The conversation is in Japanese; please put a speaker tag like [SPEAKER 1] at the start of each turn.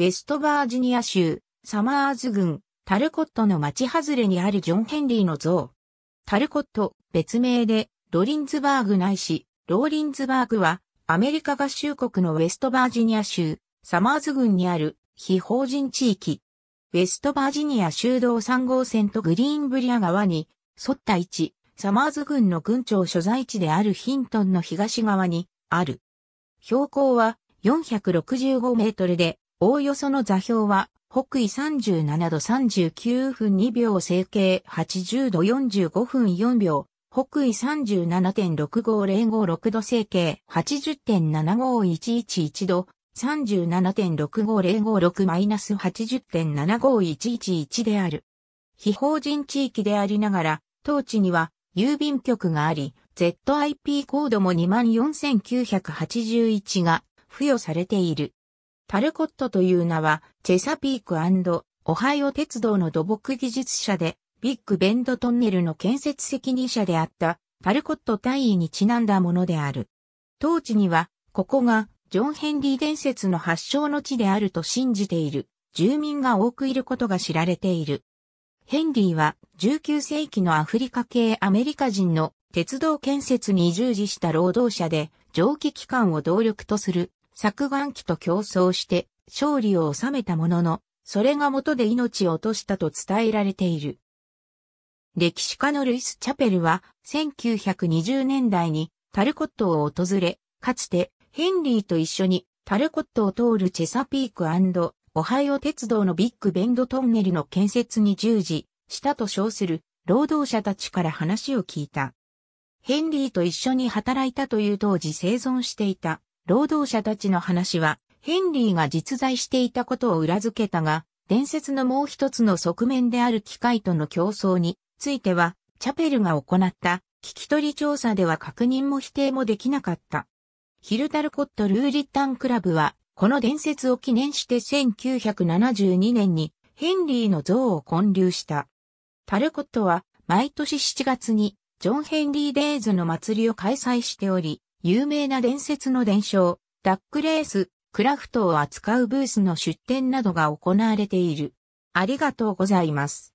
[SPEAKER 1] ウェストバージニア州、サマーズ郡、タルコットの町外れにあるジョン・ヘンリーの像。タルコット、別名で、ロリンズバーグないし、ローリンズバーグは、アメリカ合衆国のウェストバージニア州、サマーズ郡にある、非法人地域。ウェストバージニア州道3号線とグリーンブリア川に、沿った位置、サマーズ郡の郡庁所在地であるヒントンの東側に、ある。標高は465メートルで、おおよその座標は、北緯37度39分2秒整形80度45分4秒、北緯37.65056度整形80.75111度、37.65056マイナス80.75111である。非法人地域でありながら、当地には郵便局があり、ZIP コードも24981が付与されている。タルコットという名は、チェサピークオハイオ鉄道の土木技術者で、ビッグベンドトンネルの建設責任者であった、タルコット大尉にちなんだものである。当地には、ここが、ジョン・ヘンリー伝説の発祥の地であると信じている、住民が多くいることが知られている。ヘンリーは、19世紀のアフリカ系アメリカ人の鉄道建設に従事した労働者で、蒸気機関を動力とする削岩機と競争して勝利を収めたものの、それが元で命を落としたと伝えられている。歴史家のルイス・チャペルは1920年代にタルコットを訪れ、かつてヘンリーと一緒にタルコットを通るチェサピークオハイオ鉄道のビッグベンドトンネルの建設に従事したと称する労働者たちから話を聞いた。ヘンリーと一緒に働いたという当時生存していた労働者たちの話は、ヘンリーが実在していたことを裏付けたが、伝説のもう一つの側面である機械との競争については、チャペルが行った聞き取り調査では確認も否定もできなかった。ヒルタルコット・ルーリッタンクラブは、この伝説を記念して1972年にヘンリーの像を建立した。タルコットは毎年7月にジョン・ヘンリー・デイズの祭りを開催しており、有名な伝説の伝承、ダックレース、クラフトを扱うブースの出展などが行われている。ありがとうございます。